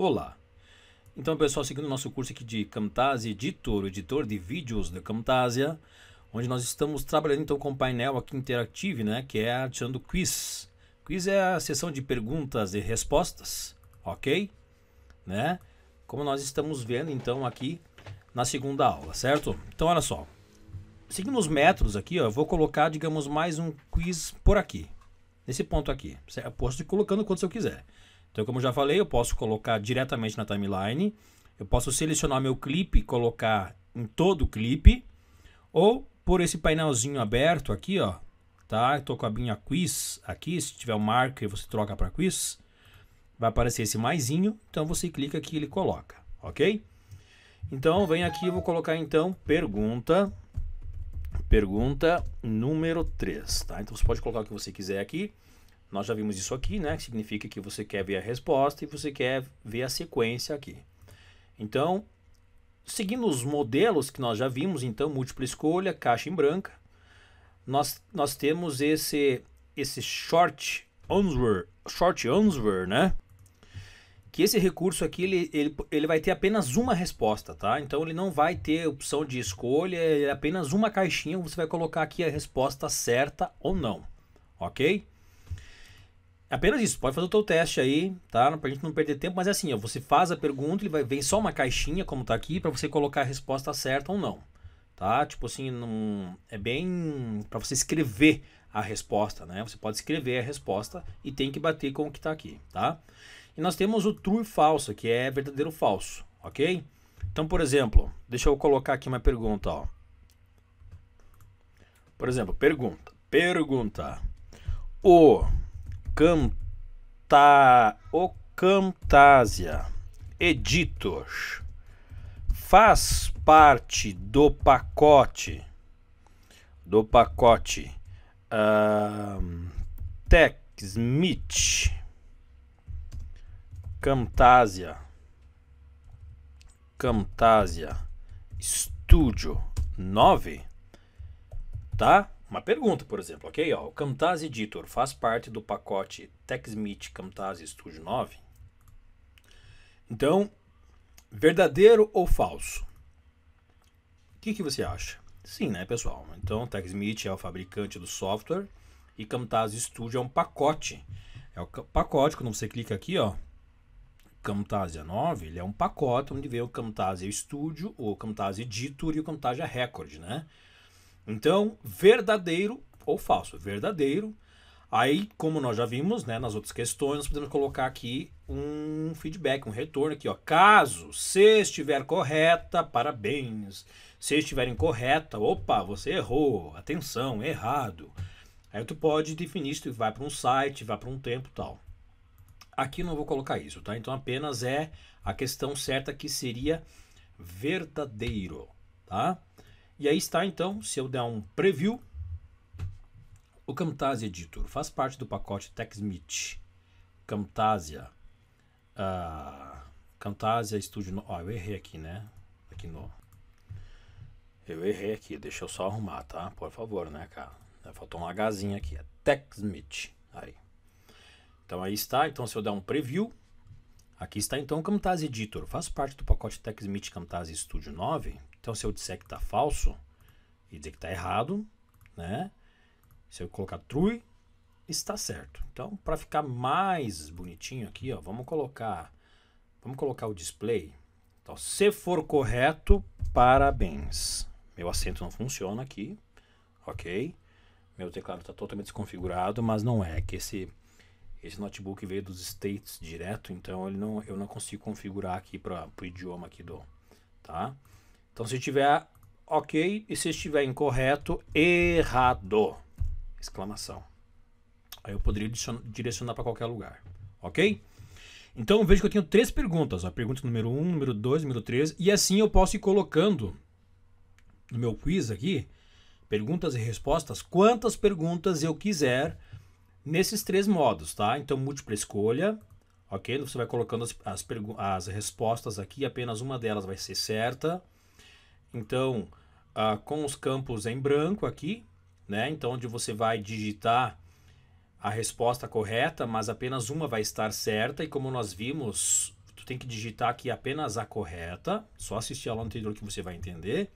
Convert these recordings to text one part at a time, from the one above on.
Olá! Então, pessoal, seguindo o nosso curso aqui de Camtasia Editor, editor de vídeos da Camtasia, onde nós estamos trabalhando então com o painel aqui interativo, né, que é adicionando quiz. Quiz é a sessão de perguntas e respostas, ok? Né? Como nós estamos vendo então aqui na segunda aula, certo? Então, olha só. Seguindo os métodos aqui, ó, eu vou colocar, digamos, mais um quiz por aqui. Nesse ponto aqui. posso ir colocando quando eu quiser. Então, como eu já falei, eu posso colocar diretamente na timeline, eu posso selecionar meu clipe e colocar em todo o clipe, ou por esse painelzinho aberto aqui, ó, tá? Eu tô com a minha quiz aqui, se tiver o um marker você troca para quiz, vai aparecer esse maisinho, então você clica aqui e ele coloca, ok? Então, vem aqui, e vou colocar então pergunta, pergunta número 3, tá? Então, você pode colocar o que você quiser aqui, nós já vimos isso aqui, né? Que significa que você quer ver a resposta e você quer ver a sequência aqui. Então, seguindo os modelos que nós já vimos, então, múltipla escolha, caixa em branca, nós, nós temos esse, esse short answer, short answer, né? Que esse recurso aqui, ele, ele, ele vai ter apenas uma resposta, tá? Então, ele não vai ter opção de escolha, é apenas uma caixinha, você vai colocar aqui a resposta certa ou não, ok? É apenas isso, pode fazer o teu teste aí, tá? Pra gente não perder tempo, mas é assim, ó, você faz a pergunta, ele vai vem só uma caixinha, como tá aqui, para você colocar a resposta certa ou não, tá? Tipo assim, não, é bem para você escrever a resposta, né? Você pode escrever a resposta e tem que bater com o que tá aqui, tá? E nós temos o true e falso, que é verdadeiro ou falso, ok? Então, por exemplo, deixa eu colocar aqui uma pergunta, ó. Por exemplo, pergunta, pergunta. O o Camtasia Editor faz parte do pacote do pacote uh, TechSmith Camtasia Camtasia Studio 9 tá? uma pergunta, por exemplo, ok? Ó, o Camtasia Editor faz parte do pacote TechSmith Camtasia Studio 9? Então, verdadeiro ou falso? O que, que você acha? Sim, né, pessoal? Então, TechSmith é o fabricante do software e Camtasia Studio é um pacote. É o pacote, quando você clica aqui, ó, Camtasia 9, ele é um pacote onde vem o Camtasia Studio, o Camtasia Editor e o Camtasia Record, né? Então, verdadeiro ou falso? Verdadeiro. Aí, como nós já vimos né, nas outras questões, nós podemos colocar aqui um feedback, um retorno aqui. Ó. Caso se estiver correta, parabéns. Se estiver incorreta, opa, você errou. Atenção, errado. Aí tu pode definir se tu vai para um site, vai para um tempo tal. Aqui não vou colocar isso, tá? Então apenas é a questão certa que seria verdadeiro, tá? E aí está então, se eu der um preview, o Camtasia Editor faz parte do pacote TechSmith, Camtasia, uh, Camtasia Studio, ó, oh, eu errei aqui, né? Aqui no, eu errei aqui, deixa eu só arrumar, tá? Por favor, né, cara? Faltou um Hzinho aqui, é TechSmith, aí. Então aí está, então se eu der um preview, aqui está então o Camtasia Editor, faz parte do pacote TechSmith Camtasia Studio 9, então, se eu disser que está falso e dizer que está errado, né? Se eu colocar true, está certo. Então, para ficar mais bonitinho aqui, ó, vamos colocar, vamos colocar o display. Então, se for correto, parabéns. Meu acento não funciona aqui, ok? Meu teclado está totalmente desconfigurado, mas não é, é, que esse esse notebook veio dos States direto, então ele não, eu não consigo configurar aqui para o idioma aqui do, tá? Então, se tiver ok e se estiver incorreto, errado! Exclamação. Aí eu poderia direcionar para qualquer lugar, ok? Então vejo que eu tenho três perguntas: a pergunta número 1, um, número 2, número 3, e assim eu posso ir colocando no meu quiz aqui, perguntas e respostas, quantas perguntas eu quiser nesses três modos, tá? Então, múltipla escolha, ok? Você vai colocando as, as, as respostas aqui, apenas uma delas vai ser certa. Então, ah, com os campos em branco aqui, né? Então, onde você vai digitar a resposta correta, mas apenas uma vai estar certa. E como nós vimos, tu tem que digitar aqui apenas a correta. Só assistir a aula anterior que você vai entender.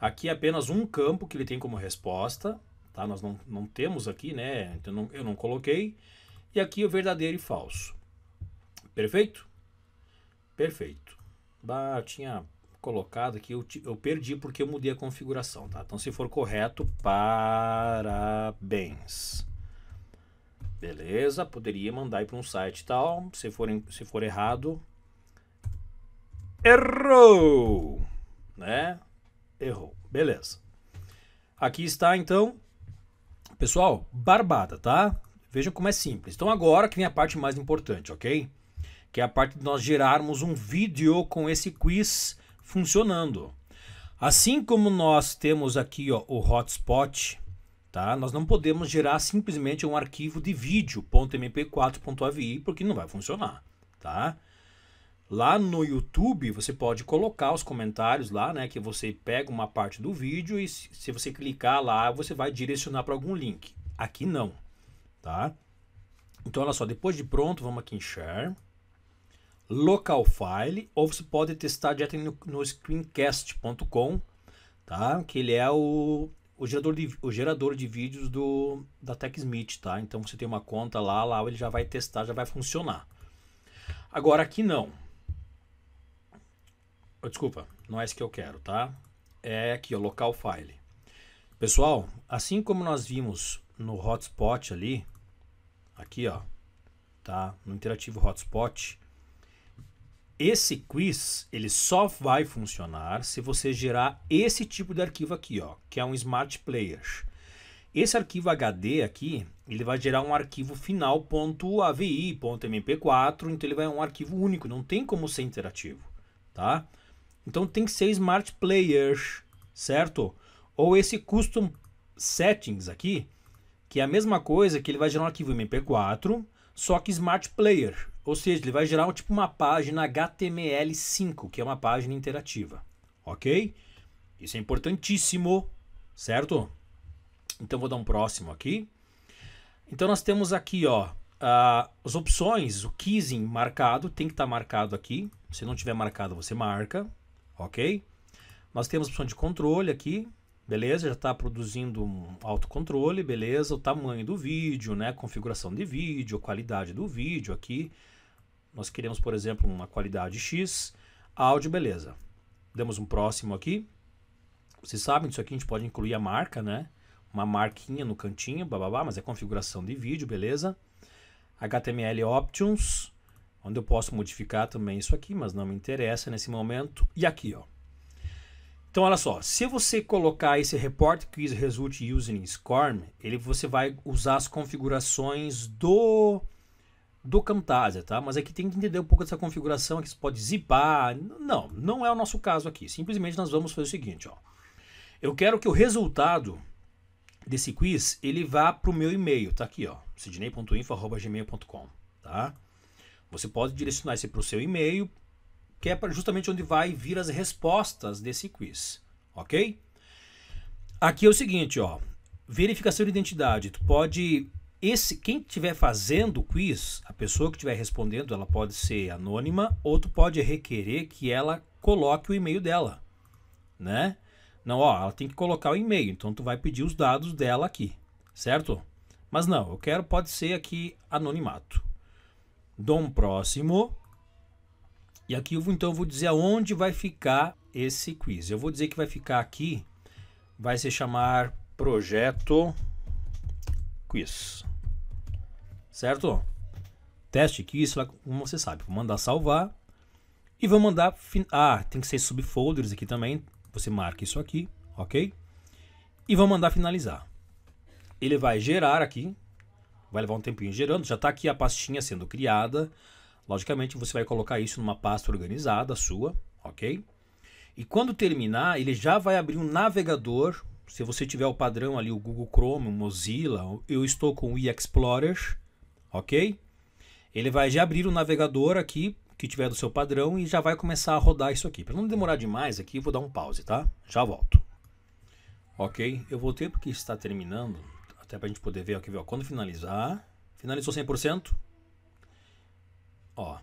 Aqui é apenas um campo que ele tem como resposta, tá? Nós não, não temos aqui, né? Então, não, eu não coloquei. E aqui o verdadeiro e falso. Perfeito? Perfeito. Bah, tinha colocado aqui, eu, eu perdi porque eu mudei a configuração, tá? Então, se for correto, parabéns. Beleza, poderia mandar para um site e tal. Se for, se for errado, errou, né? Errou, beleza. Aqui está, então, pessoal, barbada, tá? Veja como é simples. Então, agora que vem a parte mais importante, ok? Que é a parte de nós gerarmos um vídeo com esse quiz funcionando. Assim como nós temos aqui ó, o hotspot, tá? Nós não podemos gerar simplesmente um arquivo de vídeo .mp4.avi porque não vai funcionar, tá? Lá no YouTube você pode colocar os comentários lá, né? Que você pega uma parte do vídeo e se você clicar lá você vai direcionar para algum link. Aqui não, tá? Então olha só, depois de pronto vamos aqui em share local file, ou você pode testar diretamente no, no screencast.com, tá? Que ele é o, o, gerador de, o gerador de vídeos do, da TechSmith, tá? Então você tem uma conta lá, lá ele já vai testar, já vai funcionar. Agora aqui não. Oh, desculpa, não é isso que eu quero, tá? É aqui, o local file. Pessoal, assim como nós vimos no hotspot ali, aqui ó, tá? No interativo hotspot, esse quiz ele só vai funcionar se você gerar esse tipo de arquivo aqui, ó, que é um Smart Player. Esse arquivo HD aqui, ele vai gerar um arquivo final .avi, .mp4, então ele vai um arquivo único, não tem como ser interativo, tá? Então tem que ser Smart Players, certo? Ou esse Custom Settings aqui, que é a mesma coisa que ele vai gerar um arquivo MP4, só que Smart Player. Ou seja, ele vai gerar um, tipo uma página HTML5, que é uma página interativa. Ok? Isso é importantíssimo, certo? Então vou dar um próximo aqui. Então nós temos aqui, ó, uh, as opções, o keying marcado, tem que estar tá marcado aqui. Se não tiver marcado, você marca, ok? Nós temos a opção de controle aqui, beleza? Já está produzindo um autocontrole, beleza? O tamanho do vídeo, né? Configuração de vídeo, qualidade do vídeo aqui. Nós queremos, por exemplo, uma qualidade X, áudio, beleza. Damos um próximo aqui. Vocês sabem disso aqui, a gente pode incluir a marca, né? Uma marquinha no cantinho, bababá, mas é configuração de vídeo, beleza? HTML Options, onde eu posso modificar também isso aqui, mas não me interessa nesse momento. E aqui, ó. Então, olha só, se você colocar esse report quiz result using SCORM, ele, você vai usar as configurações do do Camtasia, tá? Mas aqui é tem que entender um pouco dessa configuração, que você pode zipar. Não, não é o nosso caso aqui. Simplesmente nós vamos fazer o seguinte, ó. Eu quero que o resultado desse quiz, ele vá para o meu e-mail, tá aqui, ó, sidney.info.gmail.com, tá? Você pode direcionar esse para o seu e-mail, que é justamente onde vai vir as respostas desse quiz, ok? Aqui é o seguinte, ó, verificação de identidade, tu pode esse, quem estiver fazendo o quiz, a pessoa que estiver respondendo, ela pode ser anônima ou tu pode requerer que ela coloque o e-mail dela, né? Não, ó, ela tem que colocar o e-mail, então tu vai pedir os dados dela aqui, certo? Mas não, eu quero, pode ser aqui anonimato. Dou um próximo. E aqui eu, então eu vou dizer aonde vai ficar esse quiz. Eu vou dizer que vai ficar aqui, vai se chamar projeto quiz certo? Teste aqui, isso lá, como você sabe. Vou mandar salvar e vou mandar... Ah, tem que ser subfolders aqui também. Você marca isso aqui, ok? E vou mandar finalizar. Ele vai gerar aqui. Vai levar um tempinho gerando. Já está aqui a pastinha sendo criada. Logicamente, você vai colocar isso numa pasta organizada sua, ok? E quando terminar, ele já vai abrir um navegador. Se você tiver o padrão ali, o Google Chrome, o Mozilla, eu estou com o eExplorer ok? Ele vai já abrir o navegador aqui, que tiver do seu padrão, e já vai começar a rodar isso aqui. Para não demorar demais aqui, vou dar um pause, tá? Já volto. Ok, eu voltei porque está terminando, até para a gente poder ver aqui, viu? quando finalizar. Finalizou 100%? Ó,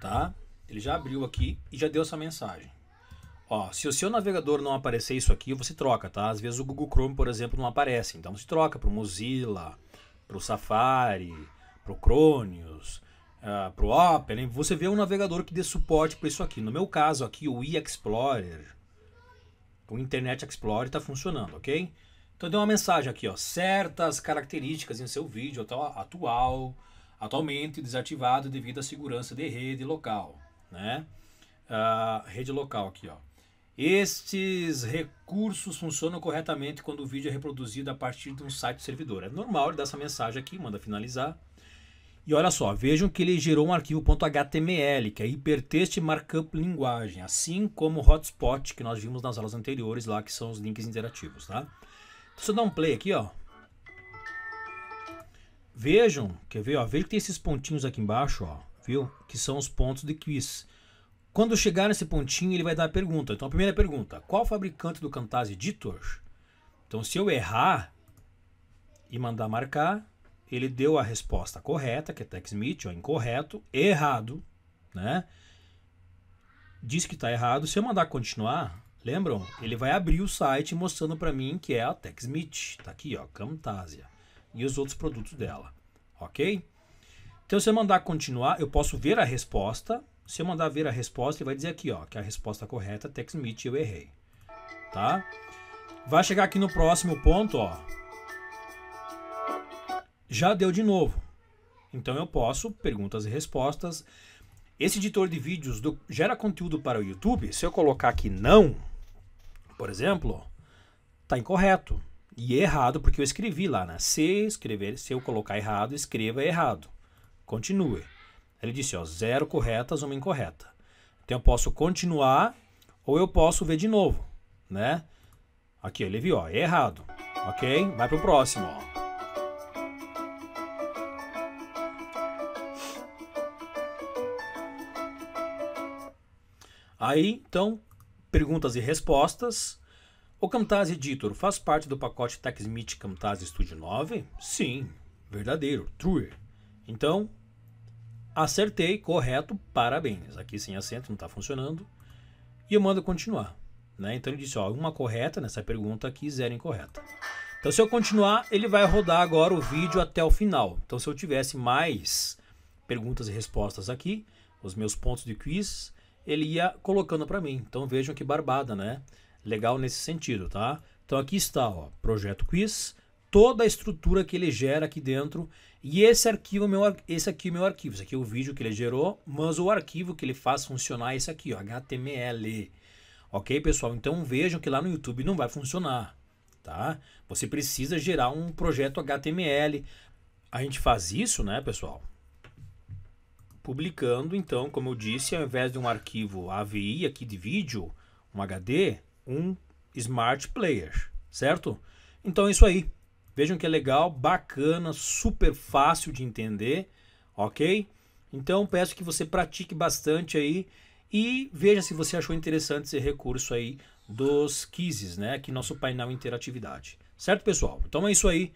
tá? Ele já abriu aqui e já deu essa mensagem. Ó, se o seu navegador não aparecer isso aqui, você troca, tá? Às vezes o Google Chrome, por exemplo, não aparece. Então você troca para o Mozilla, para o Safari, pro Cronius, uh, ah, pro Opera, hein? você vê um navegador que dê suporte para isso aqui. No meu caso aqui, o e o Internet Explorer está funcionando, ok? Então deu uma mensagem aqui, ó, certas características em seu vídeo atual, atualmente desativado devido à segurança de rede local, né? Uh, rede local aqui, ó. Estes recursos funcionam corretamente quando o vídeo é reproduzido a partir de um site servidor. É normal ele dar essa mensagem aqui, manda finalizar. E olha só, vejam que ele gerou um arquivo .html, que é Hypertext Markup Linguagem, assim como o Hotspot, que nós vimos nas aulas anteriores lá, que são os links interativos, tá? Então, se eu dar um play aqui, ó. Vejam, quer ver, ó, vejam que tem esses pontinhos aqui embaixo, ó, viu? Que são os pontos de quiz. Quando chegar nesse pontinho, ele vai dar a pergunta. Então, a primeira é pergunta, qual fabricante do Camtasia Editor? Então, se eu errar e mandar marcar, ele deu a resposta correta, que é Tex Smith, ou incorreto, errado, né? Diz que está errado. Se eu mandar continuar, lembram? Ele vai abrir o site mostrando para mim que é a Tex Smith. Tá aqui, ó, Camtasia. E os outros produtos dela, ok? Então, se eu mandar continuar, eu posso ver a resposta. Se eu mandar ver a resposta, ele vai dizer aqui, ó, que é a resposta correta é Tex Smith, eu errei, tá? Vai chegar aqui no próximo ponto, ó. Já deu de novo. Então eu posso, perguntas e respostas. Esse editor de vídeos do, gera conteúdo para o YouTube. Se eu colocar aqui não, por exemplo, está incorreto. E é errado, porque eu escrevi lá, né? Se escrever, se eu colocar errado, escreva errado. Continue. Ele disse, ó, zero corretas, uma incorreta. Então eu posso continuar ou eu posso ver de novo, né? Aqui ele viu, ó, errado. OK? Vai para o próximo, ó. Aí, então, perguntas e respostas. O Camtasia Editor faz parte do pacote TechSmith Camtasia Studio 9? Sim, verdadeiro, true. Então, acertei, correto, parabéns. Aqui sem acento, não está funcionando. E eu mando continuar. Né? Então ele disse, ó, uma correta nessa pergunta aqui, zero incorreta. Então se eu continuar, ele vai rodar agora o vídeo até o final. Então se eu tivesse mais perguntas e respostas aqui, os meus pontos de quiz, ele ia colocando para mim. Então vejam que barbada, né? Legal nesse sentido, tá? Então aqui está, ó, projeto quiz, toda a estrutura que ele gera aqui dentro e esse arquivo meu, esse aqui é o meu arquivo, esse aqui é o vídeo que ele gerou, mas o arquivo que ele faz funcionar é esse aqui, ó, HTML. OK, pessoal? Então vejam que lá no YouTube não vai funcionar, tá? Você precisa gerar um projeto HTML. A gente faz isso, né, pessoal? publicando, então, como eu disse, ao invés de um arquivo AVI aqui de vídeo, um HD, um Smart Player, certo? Então é isso aí. Vejam que é legal, bacana, super fácil de entender, ok? Então peço que você pratique bastante aí e veja se você achou interessante esse recurso aí dos quizzes, né? Aqui nosso painel interatividade. Certo, pessoal? Então é isso aí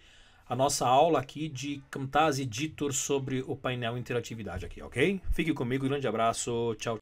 a nossa aula aqui de Camtasia Editor sobre o painel interatividade aqui, ok? Fique comigo, grande abraço, tchau.